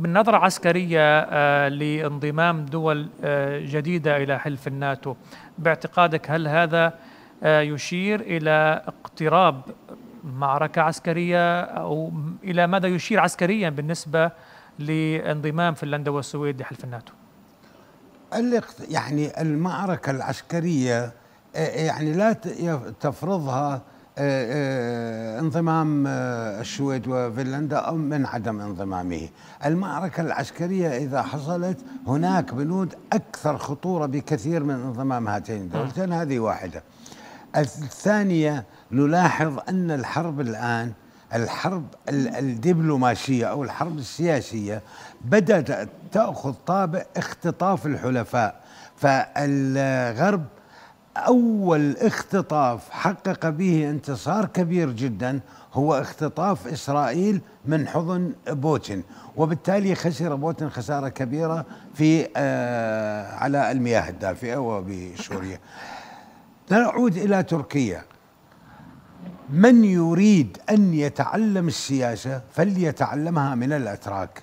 بالنظرة عسكرية آه، لانضمام دول آه، جديدة إلى حلف الناتو باعتقادك هل هذا آه، يشير إلى اقتراب معركة عسكرية أو إلى ماذا يشير عسكريا بالنسبة لانضمام فنلندا والسويد لحلف الناتو يعني المعركة العسكرية يعني لا تفرضها آه، آه، انضمام آه، السويد وفنلندا أو من عدم انضمامه المعركة العسكرية إذا حصلت هناك بنود أكثر خطورة بكثير من انضمام هاتين الدولتين هذه واحدة الثانية نلاحظ أن الحرب الآن الحرب الدبلوماسية أو الحرب السياسية بدأت تأخذ طابع اختطاف الحلفاء فالغرب أول اختطاف حقق به انتصار كبير جدا هو اختطاف إسرائيل من حضن بوتين وبالتالي خسر بوتين خسارة كبيرة في آه على المياه الدافئة وبسوريا نعود إلى تركيا من يريد أن يتعلم السياسة فليتعلمها من الأتراك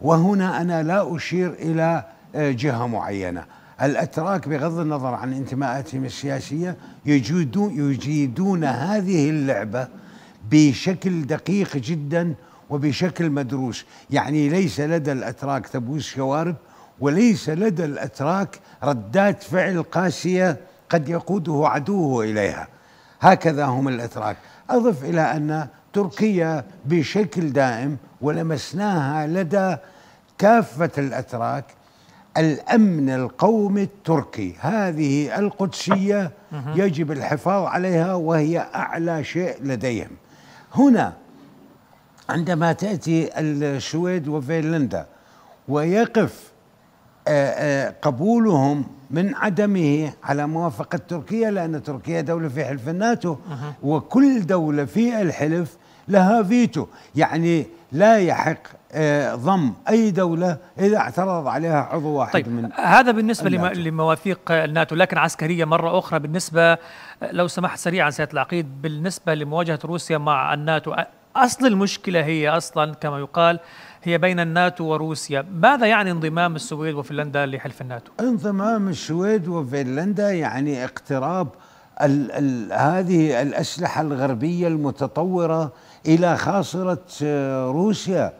وهنا أنا لا أشير إلى آه، جهة معينة الأتراك بغض النظر عن انتماءاتهم السياسية يجيدون, يجيدون هذه اللعبة بشكل دقيق جدا وبشكل مدروس يعني ليس لدى الأتراك تبوس شوارب وليس لدى الأتراك ردات فعل قاسية قد يقوده عدوه إليها هكذا هم الأتراك أضف إلى أن تركيا بشكل دائم ولمسناها لدى كافة الأتراك الأمن القومي التركي هذه القدسية يجب الحفاظ عليها وهي أعلى شيء لديهم هنا عندما تأتي السويد وفنلندا ويقف آه، آه، قبولهم من عدمه على موافقة تركيا لأن تركيا دولة في حلف الناتو وكل دولة في الحلف لها فيتو يعني لا يحق آه، ضم اي دوله اذا اعترض عليها عضو واحد طيب من هذا بالنسبه الناتو. لمواثيق الناتو لكن عسكريه مره اخرى بالنسبه لو سمحت سريعا سياده العقيد بالنسبه لمواجهه روسيا مع الناتو اصل المشكله هي اصلا كما يقال هي بين الناتو وروسيا ماذا يعني انضمام السويد وفنلندا لحلف الناتو انضمام السويد وفنلندا يعني اقتراب الـ الـ هذه الأسلحة الغربية المتطورة إلى خاصرة آه، روسيا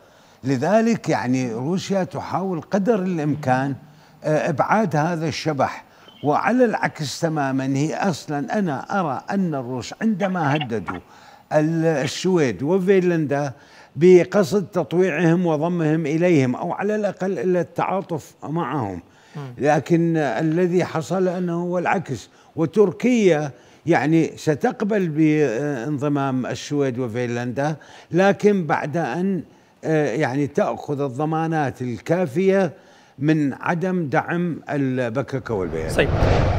لذلك يعني روسيا تحاول قدر الإمكان آه، إبعاد هذا الشبح وعلى العكس تماما هي أصلا أنا أرى أن الروس عندما هددوا السويد وفنلندا بقصد تطويعهم وضمهم اليهم او على الاقل الى التعاطف معهم لكن الذي حصل انه هو العكس وتركيا يعني ستقبل بانضمام السويد وفنلندا لكن بعد ان آه، يعني تاخذ الضمانات الكافيه من عدم دعم البككه والبيان طيب